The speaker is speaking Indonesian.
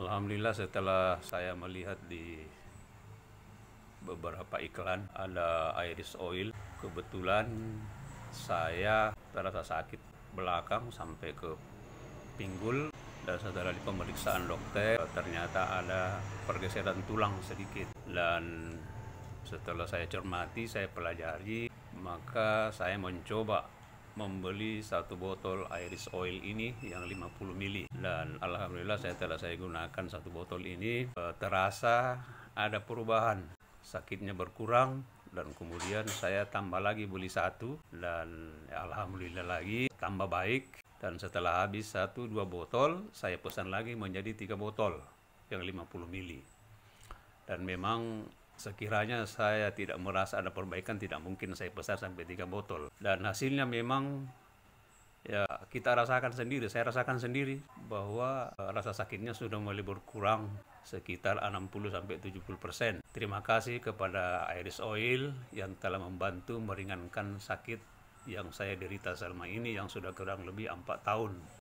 Alhamdulillah setelah saya melihat di beberapa iklan ada iris oil kebetulan saya terasa sakit belakang sampai ke pinggul dan setelah di pemeriksaan dokter ternyata ada pergeseran tulang sedikit dan setelah saya cermati saya pelajari maka saya mencoba membeli satu botol Iris Oil ini yang 50 ml dan alhamdulillah saya telah saya gunakan satu botol ini eh, terasa ada perubahan sakitnya berkurang dan kemudian saya tambah lagi beli satu dan ya, alhamdulillah lagi tambah baik dan setelah habis satu dua botol saya pesan lagi menjadi tiga botol yang 50 ml dan memang Sekiranya saya tidak merasa ada perbaikan, tidak mungkin saya pesan sampai tiga botol. Dan hasilnya memang ya kita rasakan sendiri, saya rasakan sendiri bahwa eh, rasa sakitnya sudah mulai berkurang sekitar 60 sampai 70 persen. Terima kasih kepada Iris Oil yang telah membantu meringankan sakit yang saya derita selama ini yang sudah kurang lebih empat tahun.